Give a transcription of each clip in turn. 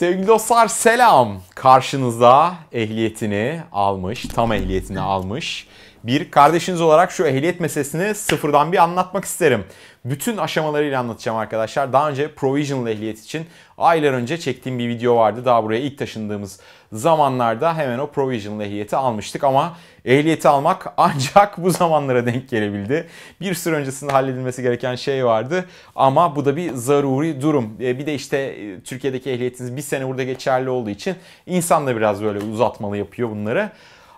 Sevgili dostlar selam. Karşınızda ehliyetini almış, tam ehliyetini almış bir, kardeşiniz olarak şu ehliyet meselesini sıfırdan bir anlatmak isterim. Bütün aşamalarıyla anlatacağım arkadaşlar. Daha önce provisional ehliyet için aylar önce çektiğim bir video vardı. Daha buraya ilk taşındığımız zamanlarda hemen o provisional ehliyeti almıştık ama ehliyeti almak ancak bu zamanlara denk gelebildi. Bir süre öncesinde halledilmesi gereken şey vardı ama bu da bir zaruri durum. E, bir de işte e, Türkiye'deki ehliyetiniz bir sene burada geçerli olduğu için insan da biraz böyle uzatmalı yapıyor bunları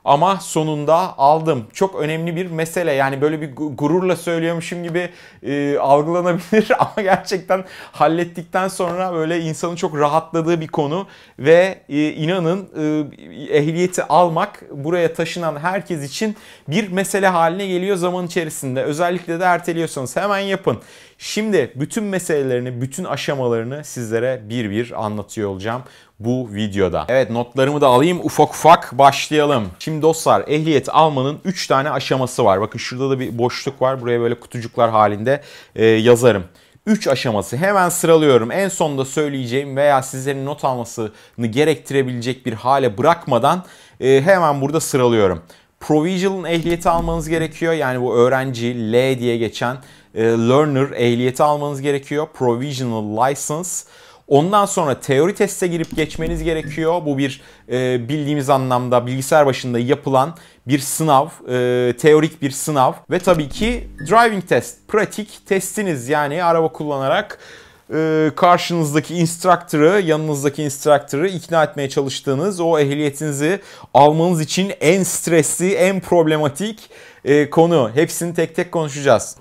ama sonunda aldım. Çok önemli bir mesele. Yani böyle bir gururla söylüyormuşum gibi e, algılanabilir ama gerçekten hallettikten sonra böyle insanın çok rahatladığı bir konu ve e, inanın e, ehliyeti almak buraya taşınan herkes için bir mesele haline geliyor zaman içerisinde. Özellikle de erteliyorsanız hemen yapın. Şimdi bütün meselelerini, bütün aşamalarını sizlere bir bir anlatıyor olacağım bu videoda. Evet notlarımı da alayım ufak ufak başlayalım. Şimdi dostlar ehliyet almanın 3 tane aşaması var. Bakın şurada da bir boşluk var. Buraya böyle kutucuklar halinde e, yazarım. 3 aşaması hemen sıralıyorum. En sonda söyleyeceğim veya sizlerin not almasını gerektirebilecek bir hale bırakmadan e, hemen burada sıralıyorum. Provisional ehliyeti almanız gerekiyor. Yani bu öğrenci L diye geçen e, learner ehliyeti almanız gerekiyor. Provisional license. Ondan sonra teori teste girip geçmeniz gerekiyor. Bu bir e, bildiğimiz anlamda bilgisayar başında yapılan bir sınav, e, teorik bir sınav ve tabii ki driving test, pratik testiniz yani araba kullanarak ee, karşınızdaki instructor'ı, yanınızdaki instructor'ı ikna etmeye çalıştığınız o ehliyetinizi almanız için en stresli, en problematik e, konu. Hepsini tek tek konuşacağız.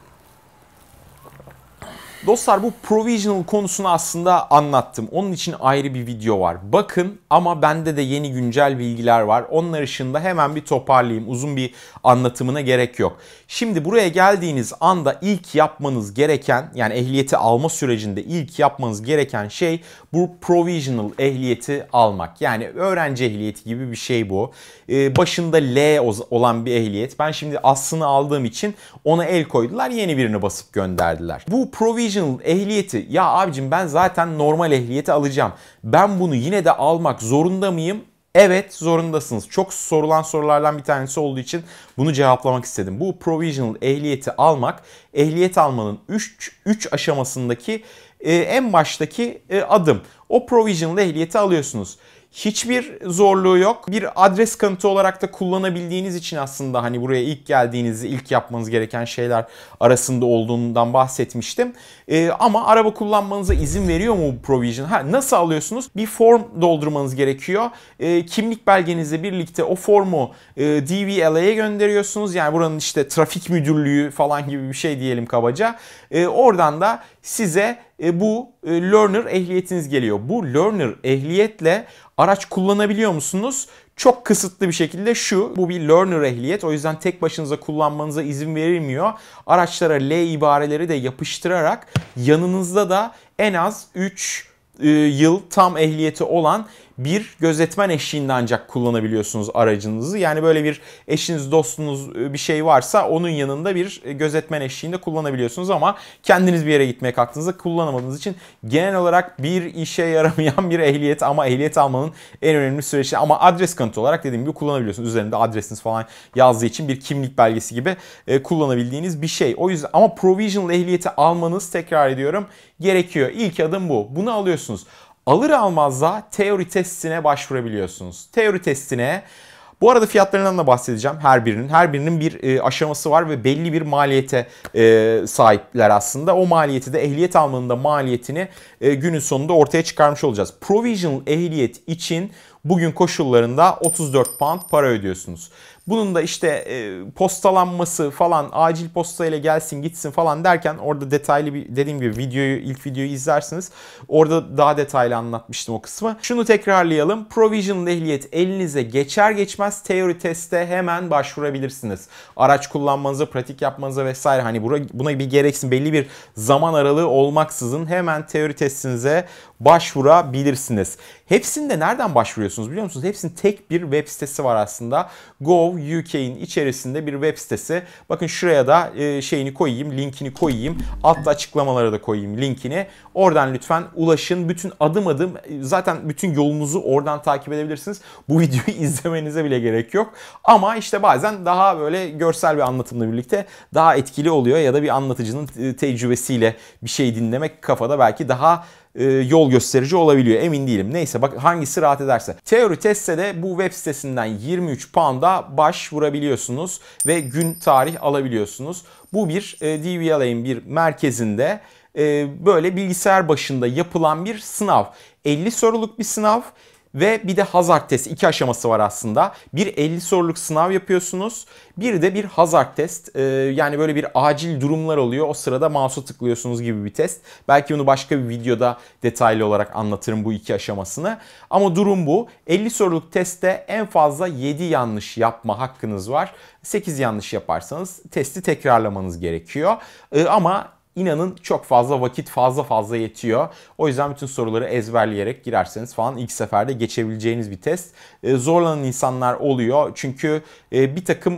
Dostlar bu provisional konusunu aslında anlattım. Onun için ayrı bir video var. Bakın ama bende de yeni güncel bilgiler var. Onlar ışığında hemen bir toparlayayım. Uzun bir anlatımına gerek yok. Şimdi buraya geldiğiniz anda ilk yapmanız gereken yani ehliyeti alma sürecinde ilk yapmanız gereken şey bu provisional ehliyeti almak. Yani öğrenci ehliyeti gibi bir şey bu. Ee, başında L olan bir ehliyet. Ben şimdi aslını aldığım için ona el koydular. Yeni birini basıp gönderdiler. Bu provisional provisional ehliyeti ya abicim ben zaten normal ehliyeti alacağım. Ben bunu yine de almak zorunda mıyım? Evet zorundasınız. Çok sorulan sorulardan bir tanesi olduğu için bunu cevaplamak istedim. Bu provisional ehliyeti almak ehliyet almanın 3 3 aşamasındaki e, en baştaki e, adım. O provisional ehliyeti alıyorsunuz. Hiçbir zorluğu yok. Bir adres kanıtı olarak da kullanabildiğiniz için aslında hani buraya ilk geldiğinizde ilk yapmanız gereken şeyler arasında olduğundan bahsetmiştim. Ee, ama araba kullanmanıza izin veriyor mu bu provision? Ha, nasıl alıyorsunuz? Bir form doldurmanız gerekiyor. Ee, kimlik belgenizle birlikte o formu e, DVLA'ya gönderiyorsunuz. Yani buranın işte trafik müdürlüğü falan gibi bir şey diyelim kabaca. Ee, oradan da size e, bu e, learner ehliyetiniz geliyor. Bu learner ehliyetle araç kullanabiliyor musunuz? Çok kısıtlı bir şekilde şu, bu bir learner ehliyet. O yüzden tek başınıza kullanmanıza izin verilmiyor. Araçlara L ibareleri de yapıştırarak yanınızda da en az 3 e, yıl tam ehliyeti olan bir gözetmen eşliğinde ancak kullanabiliyorsunuz aracınızı. Yani böyle bir eşiniz, dostunuz e, bir şey varsa onun yanında bir e, gözetmen eşliğinde kullanabiliyorsunuz ama kendiniz bir yere gitmeye kalktığınızda kullanamadığınız için genel olarak bir işe yaramayan bir ehliyet ama ehliyet almanın en önemli süreci ama adres kanıtı olarak dediğim gibi kullanabiliyorsunuz. Üzerinde adresiniz falan yazdığı için bir kimlik belgesi gibi e, kullanabildiğiniz bir şey. O yüzden ama provisional ehliyeti almanız tekrar ediyorum gerekiyor. İlk adım bu. Bunu alıyorsunuz alır almaz da teori testine başvurabiliyorsunuz. Teori testine bu arada fiyatlarından da bahsedeceğim her birinin. Her birinin bir e, aşaması var ve belli bir maliyete e, sahipler aslında. O maliyeti de ehliyet almanın da maliyetini e, günün sonunda ortaya çıkarmış olacağız. Provisional ehliyet için bugün koşullarında 34 pound para ödüyorsunuz. Bunun da işte e, postalanması falan acil posta ile gelsin gitsin falan derken orada detaylı bir dediğim gibi videoyu ilk videoyu izlersiniz. Orada daha detaylı anlatmıştım o kısmı. Şunu tekrarlayalım. Provisional ehliyet elinize geçer geçmez teori teste hemen başvurabilirsiniz. Araç kullanmanıza, pratik yapmanıza vesaire hani bura, buna bir gereksin belli bir zaman aralığı olmaksızın hemen teori testinize başvurabilirsiniz. Hepsinde nereden başvuruyorsunuz biliyor musunuz? Hepsinin tek bir web sitesi var aslında. Gov UK'in içerisinde bir web sitesi. Bakın şuraya da e, şeyini koyayım, linkini koyayım. Altta açıklamalara da koyayım linkini. Oradan lütfen ulaşın. Bütün adım adım e, zaten bütün yolunuzu oradan takip edebilirsiniz. Bu videoyu izlemenize bile gerek yok. Ama işte bazen daha böyle görsel bir anlatımla birlikte daha etkili oluyor ya da bir anlatıcının e, tecrübesiyle bir şey dinlemek kafada belki daha e, yol gösterici olabiliyor. Emin değilim. Neyse bak hangisi rahat ederse. Teori testte de bu web sitesinden 23 pound'a vurabiliyorsunuz ve gün tarih alabiliyorsunuz. Bu bir e, bir merkezinde e, böyle bilgisayar başında yapılan bir sınav. 50 soruluk bir sınav. Ve bir de hazard testi iki aşaması var aslında. Bir 50 soruluk sınav yapıyorsunuz. Bir de bir hazard test. Ee, yani böyle bir acil durumlar oluyor. O sırada mouse'a tıklıyorsunuz gibi bir test. Belki bunu başka bir videoda detaylı olarak anlatırım bu iki aşamasını. Ama durum bu. 50 soruluk testte en fazla 7 yanlış yapma hakkınız var. 8 yanlış yaparsanız testi tekrarlamanız gerekiyor. Ee, ama İnanın çok fazla vakit fazla fazla yetiyor. O yüzden bütün soruları ezberleyerek girerseniz falan ilk seferde geçebileceğiniz bir test. E, zorlanan insanlar oluyor. Çünkü e, bir takım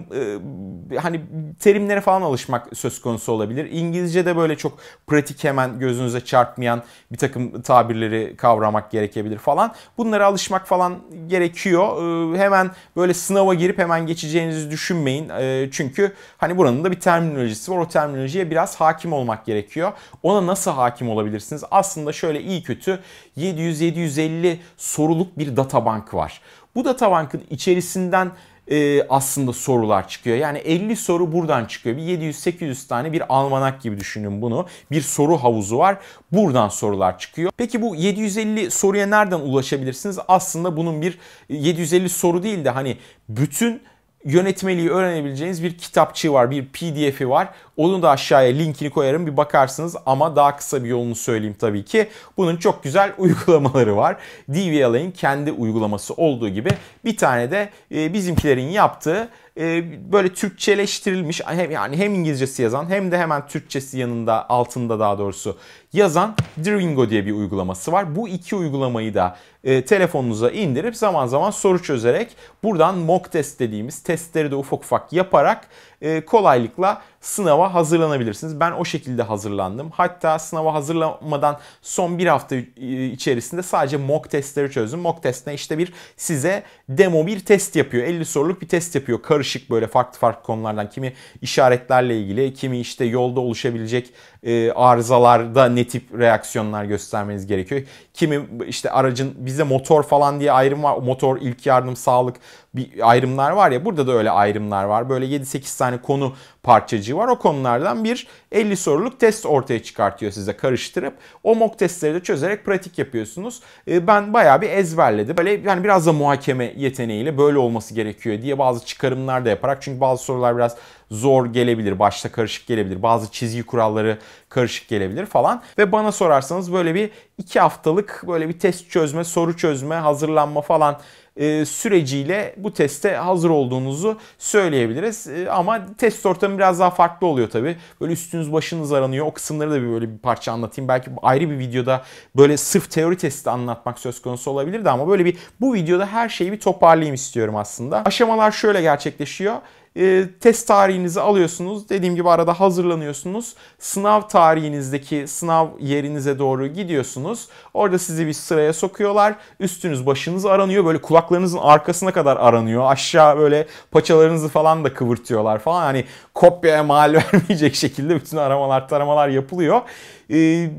e, hani terimlere falan alışmak söz konusu olabilir. İngilizce de böyle çok pratik hemen gözünüze çarpmayan bir takım tabirleri kavramak gerekebilir falan. Bunlara alışmak falan gerekiyor. E, hemen böyle sınava girip hemen geçeceğinizi düşünmeyin. E, çünkü hani buranın da bir terminolojisi var. O terminolojiye biraz hakim olmak gerekiyor. Ona nasıl hakim olabilirsiniz? Aslında şöyle iyi kötü 700-750 soruluk bir databank var. Bu databankın içerisinden e, aslında sorular çıkıyor. Yani 50 soru buradan çıkıyor. Bir 700-800 tane bir almanak gibi düşünün bunu. Bir soru havuzu var. Buradan sorular çıkıyor. Peki bu 750 soruya nereden ulaşabilirsiniz? Aslında bunun bir 750 e, soru değil de hani bütün yönetmeliği öğrenebileceğiniz bir kitapçı var, bir PDF'i var. Onun da aşağıya linkini koyarım bir bakarsınız ama daha kısa bir yolunu söyleyeyim tabii ki. Bunun çok güzel uygulamaları var. DVLA'in kendi uygulaması olduğu gibi bir tane de e, bizimkilerin yaptığı e, böyle Türkçeleştirilmiş hem yani hem İngilizcesi yazan hem de hemen Türkçesi yanında altında daha doğrusu yazan Dringo diye bir uygulaması var. Bu iki uygulamayı da e, telefonunuza indirip zaman zaman soru çözerek buradan mock test dediğimiz testleri de ufak ufak yaparak ee, kolaylıkla sınava hazırlanabilirsiniz. Ben o şekilde hazırlandım. Hatta sınava hazırlamadan son bir hafta e, içerisinde sadece mock testleri çözdüm. Mock testine işte bir size demo bir test yapıyor. 50 soruluk bir test yapıyor. Karışık böyle farklı farklı konulardan. Kimi işaretlerle ilgili, kimi işte yolda oluşabilecek e, arızalarda ne tip reaksiyonlar göstermeniz gerekiyor. Kimi işte aracın bize motor falan diye ayrım var. Motor, ilk yardım, sağlık bir ayrımlar var ya burada da öyle ayrımlar var. Böyle 7-8 tane konu parçacığı var. O konulardan bir 50 soruluk test ortaya çıkartıyor size karıştırıp o mock testleri de çözerek pratik yapıyorsunuz. E, ben bayağı bir ezberledim. Böyle yani biraz da muhakeme yeteneğiyle böyle olması gerekiyor diye bazı çıkarımlar da yaparak çünkü bazı sorular biraz zor gelebilir. Başta karışık gelebilir. Bazı çizgi kuralları karışık gelebilir falan. Ve bana sorarsanız böyle bir iki haftalık böyle bir test çözme, soru çözme, hazırlanma falan e, süreciyle bu teste hazır olduğunuzu söyleyebiliriz. E, ama test ortamı biraz daha farklı oluyor tabii. Böyle üstünüz başınız aranıyor. O kısımları da bir böyle bir parça anlatayım. Belki ayrı bir videoda böyle sırf teori testi anlatmak söz konusu olabilirdi ama böyle bir bu videoda her şeyi bir toparlayayım istiyorum aslında. Aşamalar şöyle gerçekleşiyor. Ee, test tarihinizi alıyorsunuz. Dediğim gibi arada hazırlanıyorsunuz. Sınav tarihinizdeki sınav yerinize doğru gidiyorsunuz. Orada sizi bir sıraya sokuyorlar. Üstünüz başınız aranıyor. Böyle kulaklarınızın arkasına kadar aranıyor. Aşağı böyle paçalarınızı falan da kıvırtıyorlar falan. Hani kopyaya mal vermeyecek şekilde bütün aramalar taramalar yapılıyor e,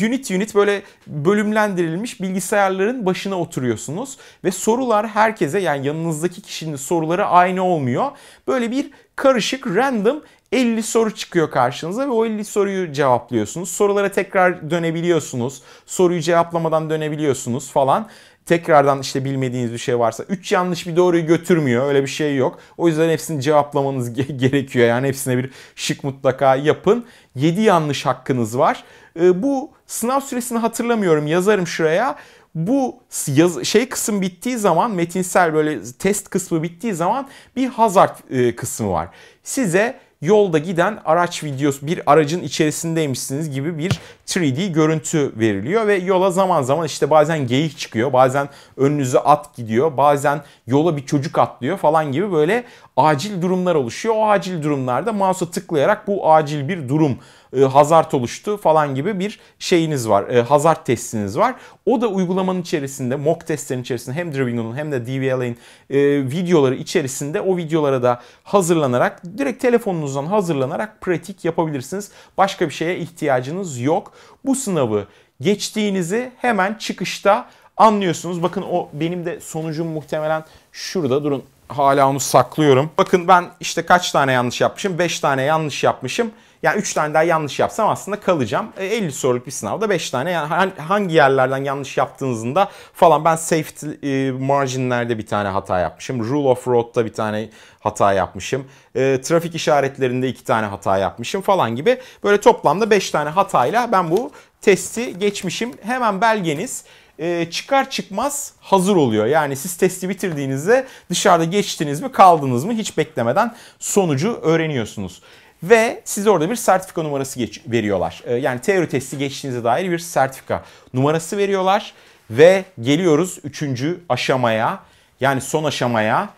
unit unit böyle bölümlendirilmiş bilgisayarların başına oturuyorsunuz ve sorular herkese yani yanınızdaki kişinin soruları aynı olmuyor. Böyle bir karışık random 50 soru çıkıyor karşınıza ve o 50 soruyu cevaplıyorsunuz. Sorulara tekrar dönebiliyorsunuz. Soruyu cevaplamadan dönebiliyorsunuz falan tekrardan işte bilmediğiniz bir şey varsa 3 yanlış bir doğruyu götürmüyor. Öyle bir şey yok. O yüzden hepsini cevaplamanız ge- gerekiyor. Yani hepsine bir şık mutlaka yapın. 7 yanlış hakkınız var. E, bu sınav süresini hatırlamıyorum. Yazarım şuraya. Bu yaz, şey kısım bittiği zaman metinsel böyle test kısmı bittiği zaman bir hazard e, kısmı var. Size yolda giden araç videosu bir aracın içerisindeymişsiniz gibi bir 3D görüntü veriliyor ve yola zaman zaman işte bazen geyik çıkıyor, bazen önünüze at gidiyor, bazen yola bir çocuk atlıyor falan gibi böyle acil durumlar oluşuyor. O acil durumlarda mouse'a tıklayarak bu acil bir durum e, hazart oluştu falan gibi bir şeyiniz var. E, hazart testiniz var. O da uygulamanın içerisinde mock testlerin içerisinde hem Drivino'nun hem de DVLA'nin e, videoları içerisinde o videolara da hazırlanarak direkt telefonunuzdan hazırlanarak pratik yapabilirsiniz. Başka bir şeye ihtiyacınız yok. Bu sınavı geçtiğinizi hemen çıkışta anlıyorsunuz. Bakın o benim de sonucum muhtemelen şurada durun Hala onu saklıyorum. Bakın ben işte kaç tane yanlış yapmışım? 5 tane yanlış yapmışım. Yani 3 tane daha yanlış yapsam aslında kalacağım. E, 50 soruluk bir sınavda 5 tane yani hangi yerlerden yanlış yaptığınızın da falan ben safety e, marginlerde bir tane hata yapmışım. Rule of road'da bir tane hata yapmışım. E, trafik işaretlerinde 2 tane hata yapmışım falan gibi. Böyle toplamda 5 tane hatayla ben bu testi geçmişim. Hemen belgeniz e, çıkar çıkmaz hazır oluyor. Yani siz testi bitirdiğinizde dışarıda geçtiniz mi kaldınız mı hiç beklemeden sonucu öğreniyorsunuz. Ve size orada bir sertifika numarası geç, veriyorlar. E, yani teori testi geçtiğinize dair bir sertifika numarası veriyorlar. Ve geliyoruz üçüncü aşamaya yani son aşamaya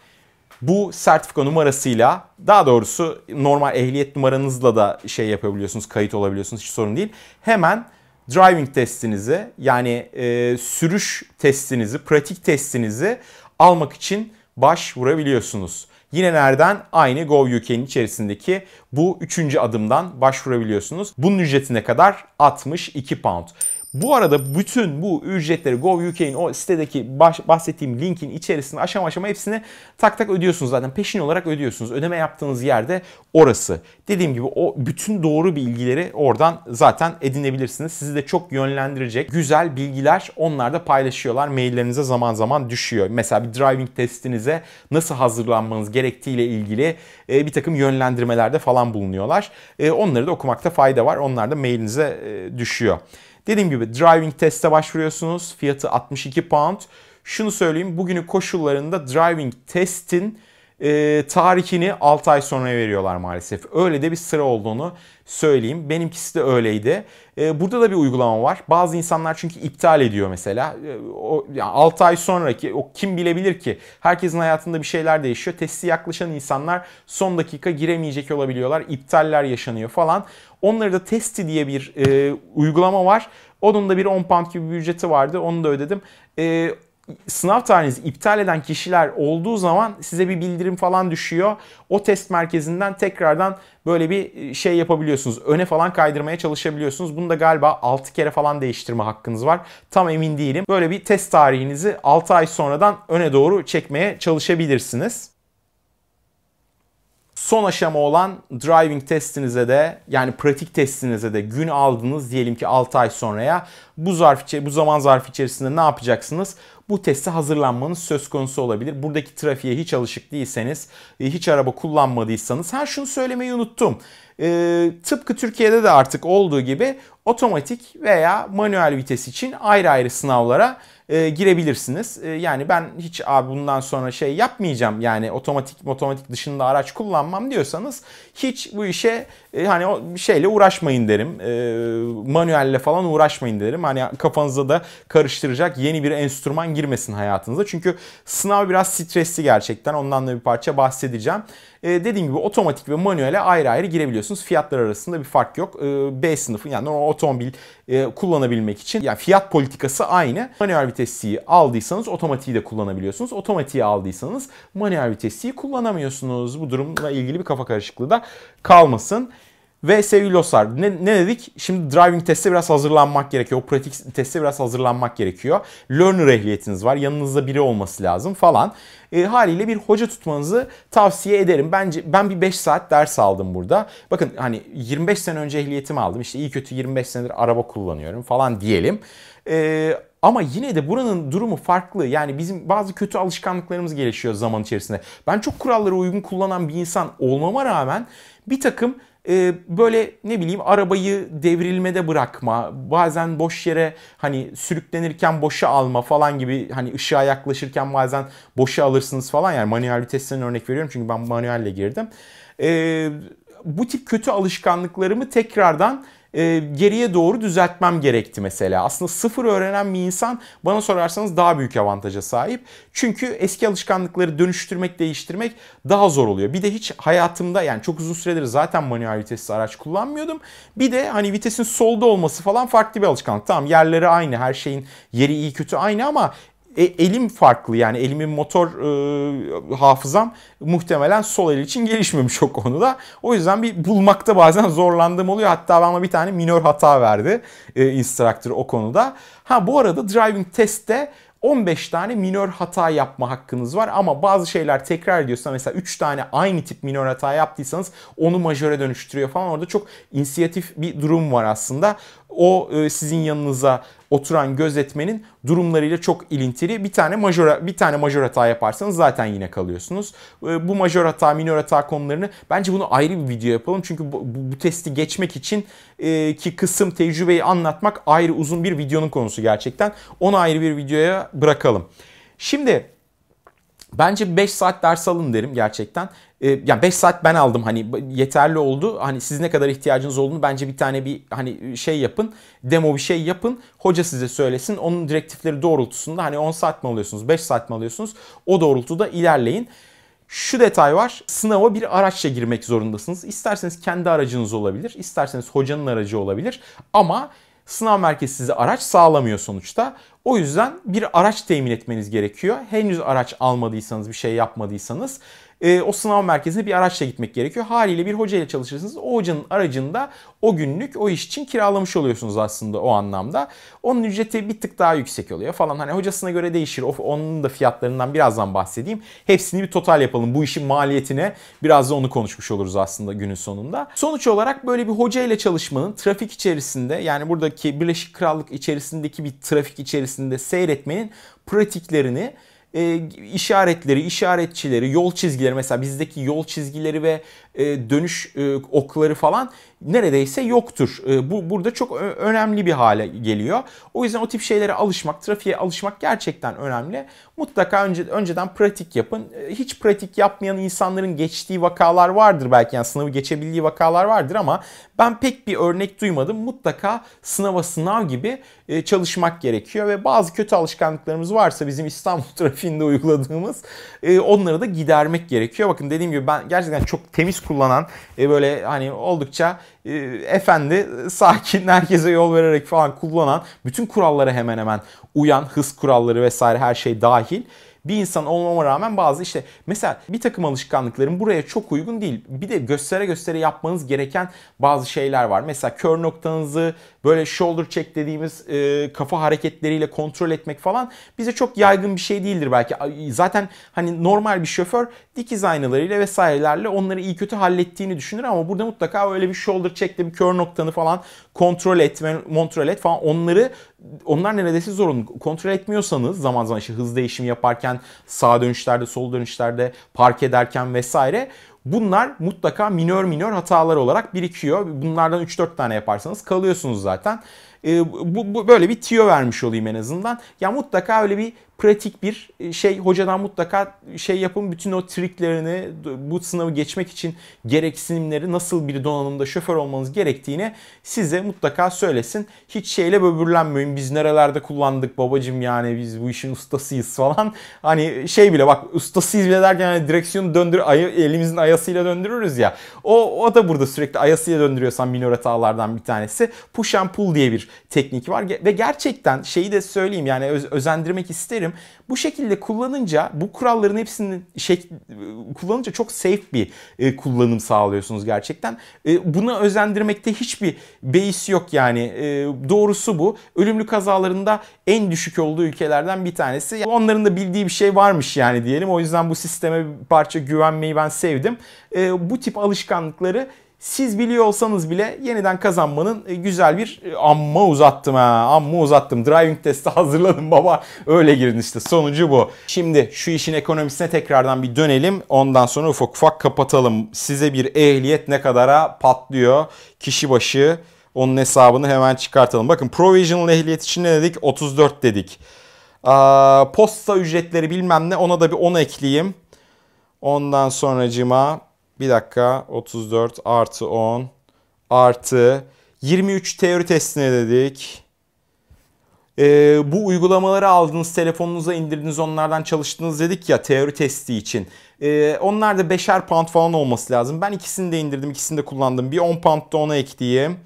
bu sertifika numarasıyla daha doğrusu normal ehliyet numaranızla da şey yapabiliyorsunuz, kayıt olabiliyorsunuz hiç sorun değil. Hemen driving testinizi yani e, sürüş testinizi, pratik testinizi almak için başvurabiliyorsunuz. Yine nereden? Aynı GoUK'nin içerisindeki bu üçüncü adımdan başvurabiliyorsunuz. Bunun ücretine kadar 62 pound. Bu arada bütün bu ücretleri gov.uk'in o sitedeki baş, bahsettiğim linkin içerisinde aşama aşama hepsini tak tak ödüyorsunuz zaten. Peşin olarak ödüyorsunuz. Ödeme yaptığınız yerde orası. Dediğim gibi o bütün doğru bilgileri oradan zaten edinebilirsiniz. Sizi de çok yönlendirecek güzel bilgiler onlar da paylaşıyorlar. Maillerinize zaman zaman düşüyor. Mesela bir driving testinize nasıl hazırlanmanız gerektiğiyle ilgili e, bir takım yönlendirmelerde falan bulunuyorlar. E, onları da okumakta fayda var. Onlar da mailinize e, düşüyor. Dediğim gibi driving teste başvuruyorsunuz. Fiyatı 62 pound. Şunu söyleyeyim bugünün koşullarında driving testin e, tarihini 6 ay sonra veriyorlar maalesef. Öyle de bir sıra olduğunu söyleyeyim. Benimkisi de öyleydi. E, burada da bir uygulama var. Bazı insanlar çünkü iptal ediyor mesela. E, o, yani 6 ay sonraki o kim bilebilir ki? Herkesin hayatında bir şeyler değişiyor. Testi yaklaşan insanlar son dakika giremeyecek olabiliyorlar. İptaller yaşanıyor falan. Onları da testi diye bir e, uygulama var. Onun da bir 10 pound gibi bir ücreti vardı. Onu da ödedim. E, sınav tarihinizi iptal eden kişiler olduğu zaman size bir bildirim falan düşüyor. O test merkezinden tekrardan böyle bir e, şey yapabiliyorsunuz. Öne falan kaydırmaya çalışabiliyorsunuz. Bunu da galiba 6 kere falan değiştirme hakkınız var. Tam emin değilim. Böyle bir test tarihinizi 6 ay sonradan öne doğru çekmeye çalışabilirsiniz. Son aşama olan driving testinize de yani pratik testinize de gün aldınız diyelim ki 6 ay sonraya. Bu zarf bu zaman zarfı içerisinde ne yapacaksınız? bu teste hazırlanmanız söz konusu olabilir. Buradaki trafiğe hiç alışık değilseniz, e, hiç araba kullanmadıysanız. her şunu söylemeyi unuttum. E, tıpkı Türkiye'de de artık olduğu gibi otomatik veya manuel vites için ayrı ayrı sınavlara e, girebilirsiniz. E, yani ben hiç abi bundan sonra şey yapmayacağım yani otomatik otomatik dışında araç kullanmam diyorsanız hiç bu işe e, hani o şeyle uğraşmayın derim. E, manuelle falan uğraşmayın derim. Hani kafanıza da karıştıracak yeni bir enstrüman girmesin hayatınıza. Çünkü sınav biraz stresli gerçekten. Ondan da bir parça bahsedeceğim. Ee, dediğim gibi otomatik ve manuele ayrı ayrı girebiliyorsunuz. Fiyatlar arasında bir fark yok. E, B sınıfı yani normal otomobil e, kullanabilmek için yani fiyat politikası aynı. Manuel vitesliği aldıysanız otomatiği de kullanabiliyorsunuz. Otomatiği aldıysanız manuel vitesliği kullanamıyorsunuz. Bu durumla ilgili bir kafa karışıklığı da kalmasın ve sevgili dostlar ne, ne dedik? Şimdi driving teste biraz hazırlanmak gerekiyor. O pratik teste biraz hazırlanmak gerekiyor. Learner ehliyetiniz var. Yanınızda biri olması lazım falan. E, haliyle bir hoca tutmanızı tavsiye ederim. Bence ben bir 5 saat ders aldım burada. Bakın hani 25 sene önce ehliyetimi aldım. İşte iyi kötü 25 senedir araba kullanıyorum falan diyelim. Eee ama yine de buranın durumu farklı. Yani bizim bazı kötü alışkanlıklarımız gelişiyor zaman içerisinde. Ben çok kurallara uygun kullanan bir insan olmama rağmen bir takım ee, böyle ne bileyim arabayı devrilmede bırakma, bazen boş yere hani sürüklenirken boşa alma falan gibi hani ışığa yaklaşırken bazen boşa alırsınız falan yani manuel vitesten örnek veriyorum çünkü ben manuelle girdim. Ee, bu tip kötü alışkanlıklarımı tekrardan e, geriye doğru düzeltmem gerekti mesela. Aslında sıfır öğrenen bir insan bana sorarsanız daha büyük avantaja sahip. Çünkü eski alışkanlıkları dönüştürmek, değiştirmek daha zor oluyor. Bir de hiç hayatımda yani çok uzun süredir zaten manuel vitesli araç kullanmıyordum. Bir de hani vitesin solda olması falan farklı bir alışkanlık. Tamam yerleri aynı, her şeyin yeri iyi kötü aynı ama e, elim farklı yani elimin motor e, hafızam muhtemelen sol el için gelişmemiş o konuda. O yüzden bir bulmakta bazen zorlandığım oluyor. Hatta bana bir tane minor hata verdi e, instructor o konuda. Ha bu arada driving testte 15 tane minor hata yapma hakkınız var ama bazı şeyler tekrar ediyorsa mesela 3 tane aynı tip minor hata yaptıysanız onu majöre dönüştürüyor falan orada çok inisiyatif bir durum var aslında. O e, sizin yanınıza oturan gözetmenin durumlarıyla çok ilintili. Bir tane majör bir tane major hata yaparsanız zaten yine kalıyorsunuz. Ee, bu major hata, minor hata konularını bence bunu ayrı bir video yapalım. Çünkü bu, bu, bu testi geçmek için e, ki kısım tecrübeyi anlatmak ayrı uzun bir videonun konusu gerçekten. Onu ayrı bir videoya bırakalım. Şimdi Bence 5 saat ders alın derim gerçekten. Ee, yani 5 saat ben aldım hani yeterli oldu. Hani siz ne kadar ihtiyacınız olduğunu bence bir tane bir hani ıı, şey yapın. Demo bir şey yapın. Hoca size söylesin. Onun direktifleri doğrultusunda hani 10 saat mi alıyorsunuz 5 saat mi alıyorsunuz o doğrultuda ilerleyin. Şu detay var. Sınava bir araçla girmek zorundasınız. İsterseniz kendi aracınız olabilir. isterseniz hocanın aracı olabilir. Ama sınav merkezi size araç sağlamıyor sonuçta. O yüzden bir araç temin etmeniz gerekiyor. Henüz araç almadıysanız, bir şey yapmadıysanız e, o sınav merkezine bir araçla gitmek gerekiyor. Haliyle bir hocayla çalışırsınız. O hocanın aracını da o günlük o iş için kiralamış oluyorsunuz aslında o anlamda. Onun ücreti bir tık daha yüksek oluyor falan. Hani hocasına göre değişir. Of, onun da fiyatlarından birazdan bahsedeyim. Hepsini bir total yapalım. Bu işin maliyetine biraz da onu konuşmuş oluruz aslında günün sonunda. Sonuç olarak böyle bir hocayla çalışmanın trafik içerisinde yani buradaki Birleşik Krallık içerisindeki bir trafik içerisinde içerisinde seyretmenin pratiklerini e, işaretleri, işaretçileri, yol çizgileri mesela bizdeki yol çizgileri ve e, dönüş e, okları falan neredeyse yoktur. E, bu burada çok önemli bir hale geliyor. O yüzden o tip şeylere alışmak, trafiğe alışmak gerçekten önemli. Mutlaka önce önceden pratik yapın. hiç pratik yapmayan insanların geçtiği vakalar vardır belki. Yani sınavı geçebildiği vakalar vardır ama ben pek bir örnek duymadım. Mutlaka sınava sınav gibi çalışmak gerekiyor ve bazı kötü alışkanlıklarımız varsa bizim İstanbul trafiğinde uyguladığımız onları da gidermek gerekiyor. Bakın dediğim gibi ben gerçekten çok temiz kullanan e, böyle hani oldukça e, efendi, sakin, herkese yol vererek falan kullanan, bütün kurallara hemen hemen uyan, hız kuralları vesaire her şey dahil bir insan olmama rağmen bazı işte mesela bir takım alışkanlıkların buraya çok uygun değil. Bir de göstere göstere yapmanız gereken bazı şeyler var. Mesela kör noktanızı böyle shoulder check dediğimiz e, kafa hareketleriyle kontrol etmek falan bize çok yaygın bir şey değildir belki. Zaten hani normal bir şoför dikiz aynalarıyla vesairelerle onları iyi kötü hallettiğini düşünür ama burada mutlaka öyle bir shoulder check'te bir kör noktanı falan kontrol etme, kontrol et falan onları onlar neredeyse zorunlu. Kontrol etmiyorsanız zaman zaman işte hız değişimi yaparken sağ dönüşlerde, sol dönüşlerde, park ederken vesaire bunlar mutlaka minör minör hatalar olarak birikiyor. Bunlardan 3-4 tane yaparsanız kalıyorsunuz zaten. E, bu, bu böyle bir tiyo vermiş olayım en azından. Ya mutlaka öyle bir pratik bir e, şey hocadan mutlaka şey yapın bütün o triklerini bu sınavı geçmek için gereksinimleri nasıl bir donanımda şoför olmanız gerektiğini size mutlaka söylesin. Hiç şeyle böbürlenmeyin biz nerelerde kullandık babacım yani biz bu işin ustasıyız falan. Hani şey bile bak ustasıyız bile derken hani direksiyonu döndür ay, elimizin ayasıyla döndürürüz ya. O, o da burada sürekli ayasıyla döndürüyorsan minor hatalardan bir tanesi. Push and pull diye bir teknik var ve gerçekten şeyi de söyleyeyim yani öz, özendirmek isterim önerim. Bu şekilde kullanınca bu kuralların hepsini şey, kullanınca çok safe bir e, kullanım sağlıyorsunuz gerçekten. E, buna özendirmekte hiçbir beis yok yani. E, doğrusu bu. Ölümlü kazalarında en düşük olduğu ülkelerden bir tanesi. Onların da bildiği bir şey varmış yani diyelim. O yüzden bu sisteme bir parça güvenmeyi ben sevdim. E, bu tip alışkanlıkları siz biliyor olsanız bile yeniden kazanmanın e, güzel bir e, amma uzattım ha amma uzattım driving testi hazırladım baba öyle girin işte sonucu bu. Şimdi şu işin ekonomisine tekrardan bir dönelim ondan sonra ufak ufak kapatalım size bir ehliyet ne kadara patlıyor kişi başı onun hesabını hemen çıkartalım. Bakın provisional ehliyet için ne dedik 34 dedik. Aa, posta ücretleri bilmem ne ona da bir 10 ekleyeyim. Ondan sonracıma bir dakika 34 artı 10 artı 23 teori testine dedik. Ee, bu uygulamaları aldınız, telefonunuza indirdiniz, onlardan çalıştınız dedik ya teori testi için. Ee, onlar da 5'er pound falan olması lazım. Ben ikisini de indirdim, ikisini de kullandım. Bir 10 pound da ona ekleyeyim.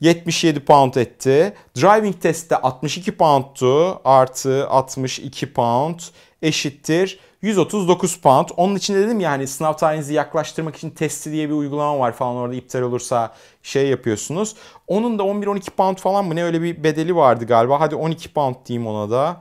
77 pound etti. Driving testte 62 poundtu artı 62 pound eşittir 139 pound. Onun için de dedim yani sınav tarihinizi yaklaştırmak için testi diye bir uygulama var falan orada iptal olursa şey yapıyorsunuz. Onun da 11-12 pound falan mı ne öyle bir bedeli vardı galiba. Hadi 12 pound diyeyim ona da.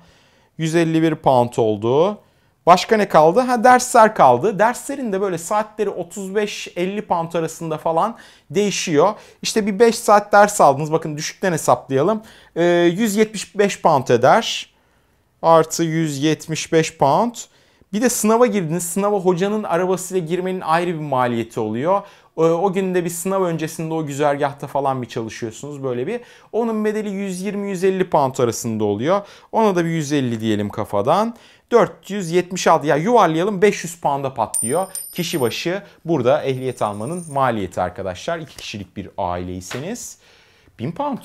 151 pound oldu. Başka ne kaldı? Ha dersler kaldı. Derslerin de böyle saatleri 35-50 pound arasında falan değişiyor. İşte bir 5 saat ders aldınız. Bakın düşükten hesaplayalım. Ee, 175 pound eder. Artı 175 pound. Bir de sınava girdiniz. Sınava hocanın arabasıyla girmenin ayrı bir maliyeti oluyor. Ee, o günde bir sınav öncesinde o güzergahta falan bir çalışıyorsunuz böyle bir. Onun bedeli 120-150 pound arasında oluyor. Ona da bir 150 diyelim kafadan. 476 ya yani yuvarlayalım 500 pound'a patlıyor. Kişi başı burada ehliyet almanın maliyeti arkadaşlar. İki kişilik bir aileyseniz 1000 pound.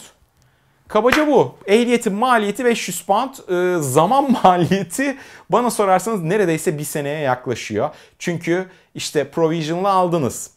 Kabaca bu. Ehliyetin maliyeti 500 pound. E, zaman maliyeti bana sorarsanız neredeyse bir seneye yaklaşıyor. Çünkü işte provision'la aldınız.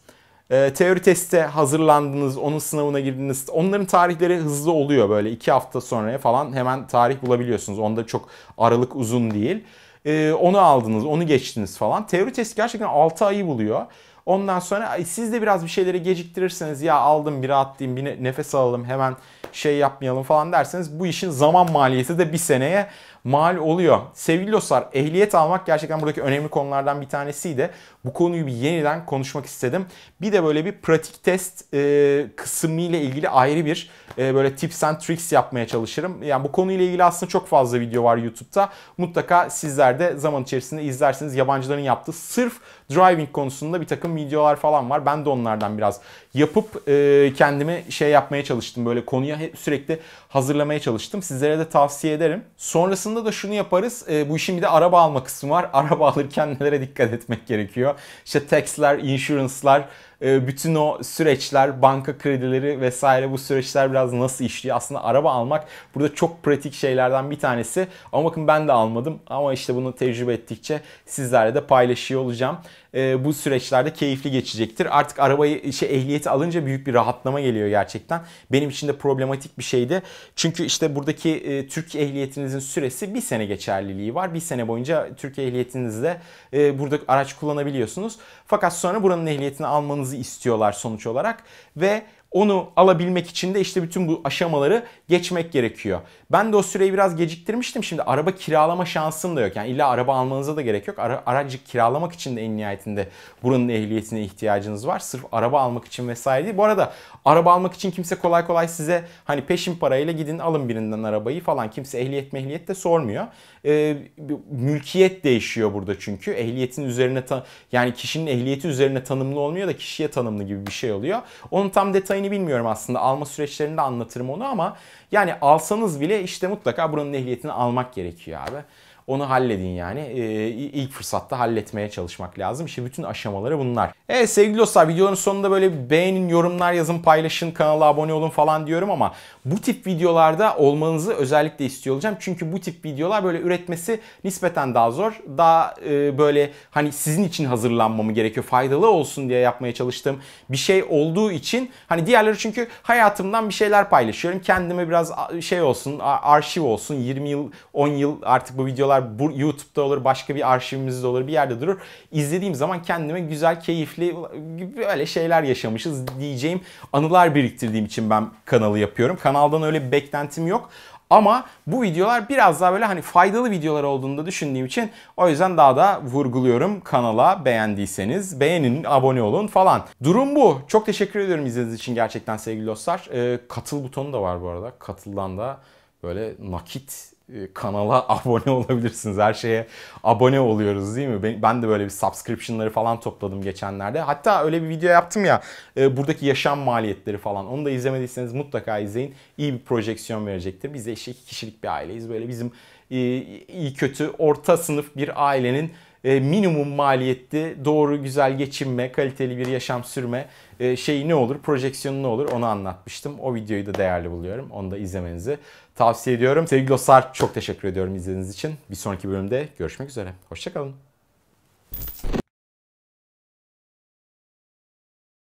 E, teori teste hazırlandınız, onun sınavına girdiniz. Onların tarihleri hızlı oluyor böyle 2 hafta sonra falan hemen tarih bulabiliyorsunuz. Onda çok aralık uzun değil. E, onu aldınız, onu geçtiniz falan. Teori test gerçekten 6 ayı buluyor. Ondan sonra siz de biraz bir şeyleri geciktirirseniz ya aldım bir rahatlayayım bir nefes alalım hemen şey yapmayalım falan derseniz bu işin zaman maliyeti de bir seneye mal oluyor. Sevgili dostlar ehliyet almak gerçekten buradaki önemli konulardan bir tanesiydi. Bu konuyu bir yeniden konuşmak istedim. Bir de böyle bir pratik test e, kısmı ile ilgili ayrı bir e, böyle tips and tricks yapmaya çalışırım. Yani bu konuyla ilgili aslında çok fazla video var YouTube'da. Mutlaka sizler de zaman içerisinde izlersiniz. Yabancıların yaptığı sırf driving konusunda bir takım videolar falan var. Ben de onlardan biraz yapıp e, kendimi şey yapmaya çalıştım. Böyle konuya sürekli hazırlamaya çalıştım. Sizlere de tavsiye ederim. Sonrasında da şunu yaparız. E, bu işin bir de araba alma kısmı var. Araba alırken nelere dikkat etmek gerekiyor? İşte tax'ler, insurance'lar, e, bütün o süreçler, banka kredileri vesaire bu süreçler biraz nasıl işliyor? Aslında araba almak burada çok pratik şeylerden bir tanesi. Ama bakın ben de almadım ama işte bunu tecrübe ettikçe sizlerle de paylaşıyor olacağım. E, bu süreçlerde keyifli geçecektir. Artık arabayı işte ehliyeti alınca büyük bir rahatlama geliyor gerçekten. Benim için de problematik bir şeydi. Çünkü işte buradaki e, Türk ehliyetinizin süresi bir sene geçerliliği var. Bir sene boyunca Türk ehliyetinizle e, burada araç kullanabiliyorsunuz. Fakat sonra buranın ehliyetini almanız yapmanızı istiyorlar sonuç olarak ve onu alabilmek için de işte bütün bu aşamaları geçmek gerekiyor. Ben de o süreyi biraz geciktirmiştim. Şimdi araba kiralama şansım da yok. Yani illa araba almanıza da gerek yok. Ara, aracı kiralamak için de en nihayetinde buranın ehliyetine ihtiyacınız var. Sırf araba almak için vesaire değil. Bu arada araba almak için kimse kolay kolay size hani peşin parayla gidin alın birinden arabayı falan. Kimse ehliyet mehliyet de sormuyor. Ee, mülkiyet değişiyor burada çünkü. Ehliyetin üzerine yani kişinin ehliyeti üzerine tanımlı olmuyor da kişiye tanımlı gibi bir şey oluyor. Onun tam detayını detayını bilmiyorum aslında. Alma süreçlerinde anlatırım onu ama yani alsanız bile işte mutlaka buranın ehliyetini almak gerekiyor abi. Onu halledin yani. E, ilk fırsatta halletmeye çalışmak lazım. İşte bütün aşamaları bunlar. Evet sevgili dostlar videoların sonunda böyle beğenin, yorumlar yazın, paylaşın, kanala abone olun falan diyorum ama bu tip videolarda olmanızı özellikle istiyor olacağım. Çünkü bu tip videolar böyle üretmesi nispeten daha zor. Daha e, böyle hani sizin için hazırlanmamı gerekiyor. Faydalı olsun diye yapmaya çalıştığım bir şey olduğu için hani diğerleri çünkü hayatımdan bir şeyler paylaşıyorum. Kendime biraz şey olsun, arşiv olsun. 20 yıl, 10 yıl artık bu videolar videolar bu YouTube'da olur, başka bir arşivimizde olur, bir yerde durur. İzlediğim zaman kendime güzel, keyifli böyle şeyler yaşamışız diyeceğim anılar biriktirdiğim için ben kanalı yapıyorum. Kanaldan öyle bir beklentim yok. Ama bu videolar biraz daha böyle hani faydalı videolar olduğunu da düşündüğüm için o yüzden daha da vurguluyorum kanala beğendiyseniz beğenin, abone olun falan. Durum bu. Çok teşekkür ediyorum izlediğiniz için gerçekten sevgili dostlar. Ee, katıl butonu da var bu arada. Katıldan da böyle nakit e, kanala abone olabilirsiniz. Her şeye abone oluyoruz değil mi? Ben de böyle bir subscription'ları falan topladım geçenlerde. Hatta öyle bir video yaptım ya e, buradaki yaşam maliyetleri falan. Onu da izlemediyseniz mutlaka izleyin. İyi bir projeksiyon verecektir. Biz de işte iki kişilik bir aileyiz. Böyle bizim e, iyi kötü orta sınıf bir ailenin e, minimum maliyette doğru güzel geçinme, kaliteli bir yaşam sürme e, şeyi ne olur, projeksiyonu ne olur onu anlatmıştım. O videoyu da değerli buluyorum. Onu da izlemenizi tavsiye ediyorum. Sevgili dostlar çok teşekkür ediyorum izlediğiniz için. Bir sonraki bölümde görüşmek üzere. Hoşçakalın.